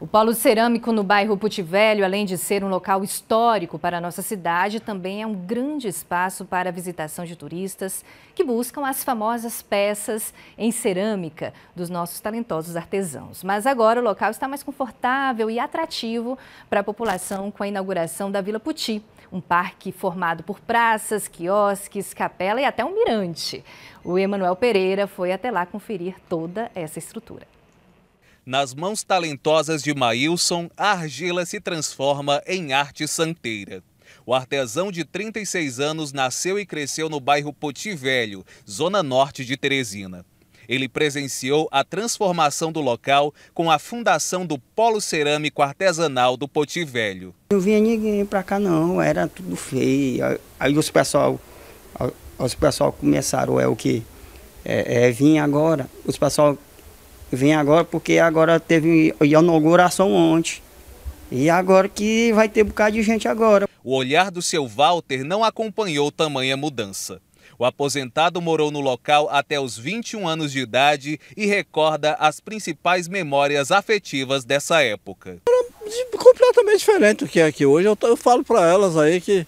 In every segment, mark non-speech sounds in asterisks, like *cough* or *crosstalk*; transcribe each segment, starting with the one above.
O Polo Cerâmico no bairro Putivelho, além de ser um local histórico para a nossa cidade, também é um grande espaço para a visitação de turistas que buscam as famosas peças em cerâmica dos nossos talentosos artesãos. Mas agora o local está mais confortável e atrativo para a população com a inauguração da Vila Puti, um parque formado por praças, quiosques, capela e até um mirante. O Emanuel Pereira foi até lá conferir toda essa estrutura. Nas mãos talentosas de Maílson, a argila se transforma em arte santeira. O artesão de 36 anos nasceu e cresceu no bairro Poti Velho, zona norte de Teresina. Ele presenciou a transformação do local com a fundação do Polo Cerâmico Artesanal do Poti Velho. Não vinha ninguém para cá não, era tudo feio. Aí os pessoal, os pessoal começaram, é o que? É, é, vinha agora, os pessoal Vem agora porque agora teve inauguração ontem. E agora que vai ter um bocado de gente agora. O olhar do seu Walter não acompanhou tamanha mudança. O aposentado morou no local até os 21 anos de idade e recorda as principais memórias afetivas dessa época. Era completamente diferente do que é aqui hoje. Eu, eu falo para elas aí que,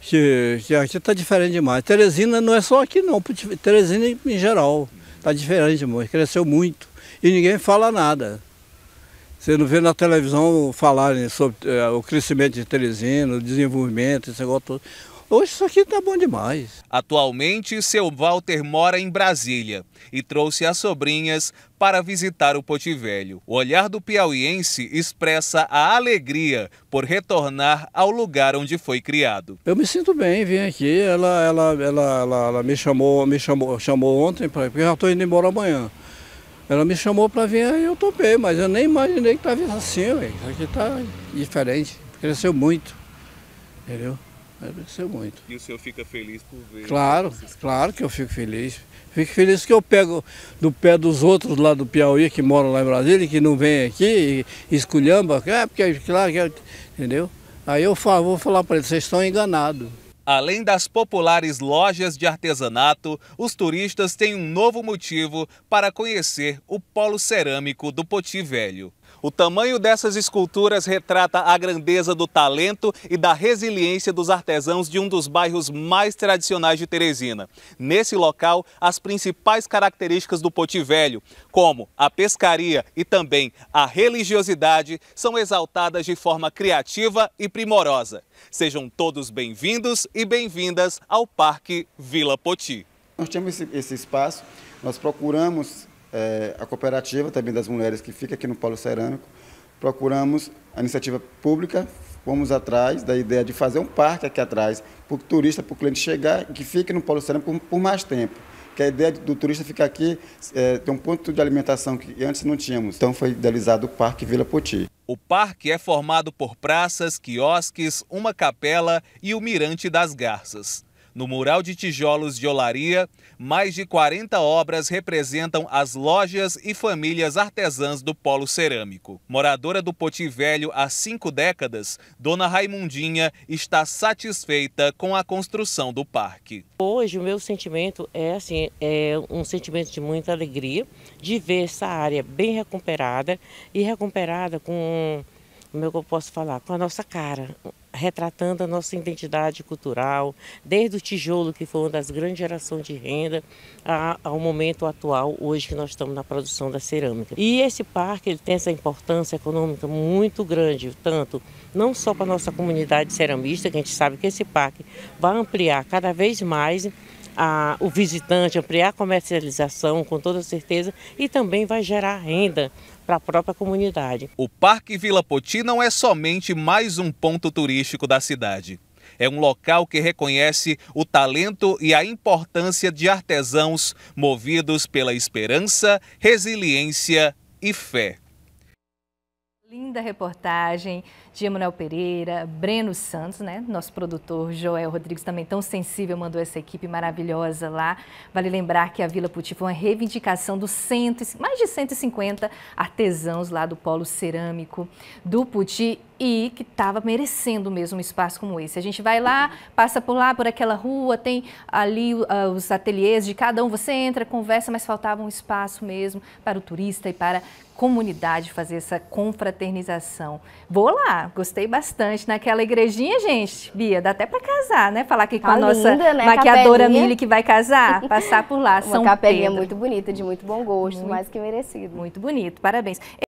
que, que aqui está diferente demais. Teresina não é só aqui não, Teresina em geral. Está diferente, irmão. Cresceu muito. E ninguém fala nada. Você não vê na televisão falarem sobre eh, o crescimento de Teresina, o desenvolvimento, esse negócio todo. Hoje isso aqui está bom demais. Atualmente, seu Walter mora em Brasília e trouxe as sobrinhas para visitar o Velho. O olhar do piauiense expressa a alegria por retornar ao lugar onde foi criado. Eu me sinto bem, vim aqui. Ela, ela, ela, ela, ela me chamou, me chamou, chamou ontem, porque eu já estou indo embora amanhã. Ela me chamou para vir, aí eu topei, mas eu nem imaginei que estava assim, véio. Isso aqui está diferente, cresceu muito, entendeu? Agradeceu muito. E o senhor fica feliz por ver? Claro, claro que eu fico feliz. Fico feliz que eu pego do pé dos outros lá do Piauí, que moram lá em Brasília, e que não vem aqui e esculhamba, é porque claro que entendeu? Aí eu falo, vou falar para eles, vocês estão enganados. Além das populares lojas de artesanato, os turistas têm um novo motivo para conhecer o polo cerâmico do Poti Velho. O tamanho dessas esculturas retrata a grandeza do talento e da resiliência dos artesãos de um dos bairros mais tradicionais de Teresina. Nesse local, as principais características do Poti Velho, como a pescaria e também a religiosidade, são exaltadas de forma criativa e primorosa. Sejam todos bem-vindos e bem-vindas ao Parque Vila Poti. Nós temos esse espaço, nós procuramos é, a cooperativa também das mulheres que fica aqui no Polo Cerâmico, procuramos a iniciativa pública, fomos atrás da ideia de fazer um parque aqui atrás, para o turista, para o cliente chegar e que fique no Polo Cerâmico por, por mais tempo que a ideia do turista ficar aqui é, um ponto de alimentação que antes não tínhamos. Então foi idealizado o Parque Vila Poti. O parque é formado por praças, quiosques, uma capela e o Mirante das Garças. No mural de tijolos de olaria, mais de 40 obras representam as lojas e famílias artesãs do polo cerâmico. Moradora do Poti Velho há cinco décadas, Dona Raimundinha está satisfeita com a construção do parque. Hoje o meu sentimento é assim, é um sentimento de muita alegria de ver essa área bem recuperada e recuperada com como é que eu posso falar, com a nossa cara, retratando a nossa identidade cultural, desde o tijolo, que foi uma das grandes gerações de renda, ao momento atual, hoje que nós estamos na produção da cerâmica. E esse parque ele tem essa importância econômica muito grande, tanto não só para a nossa comunidade ceramista, que a gente sabe que esse parque vai ampliar cada vez mais a, o visitante, ampliar a comercialização com toda certeza e também vai gerar renda para a própria comunidade. O Parque Vila Poti não é somente mais um ponto turístico da cidade. É um local que reconhece o talento e a importância de artesãos movidos pela esperança, resiliência e fé. Linda reportagem de Emanuel Pereira, Breno Santos, né? Nosso produtor Joel Rodrigues, também tão sensível, mandou essa equipe maravilhosa lá. Vale lembrar que a Vila Puti foi uma reivindicação dos cento, mais de 150 artesãos lá do polo cerâmico do Puti e que estava merecendo mesmo um espaço como esse. A gente vai lá, passa por lá, por aquela rua, tem ali uh, os ateliês de cada um, você entra, conversa, mas faltava um espaço mesmo para o turista e para a comunidade fazer essa confraternização. Vou lá, Gostei bastante. Naquela igrejinha, gente, Bia, dá até para casar, né? Falar aqui com tá a nossa né? maquiadora capelinha. Mili que vai casar, passar por lá. *laughs* Uma São capelinha muito bonita, de muito bom gosto, muito, mais que merecido. Muito bonito, parabéns.